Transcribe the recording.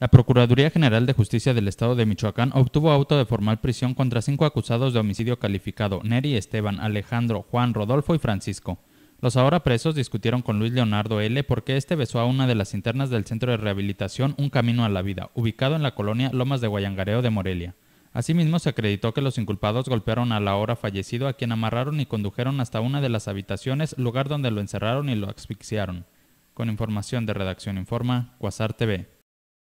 La Procuraduría General de Justicia del Estado de Michoacán obtuvo auto de formal prisión contra cinco acusados de homicidio calificado, Neri, Esteban, Alejandro, Juan, Rodolfo y Francisco. Los ahora presos discutieron con Luis Leonardo L. porque este besó a una de las internas del Centro de Rehabilitación Un Camino a la Vida, ubicado en la colonia Lomas de Guayangareo de Morelia. Asimismo, se acreditó que los inculpados golpearon al ahora fallecido a quien amarraron y condujeron hasta una de las habitaciones, lugar donde lo encerraron y lo asfixiaron. Con información de Redacción Informa, Cuasar TV.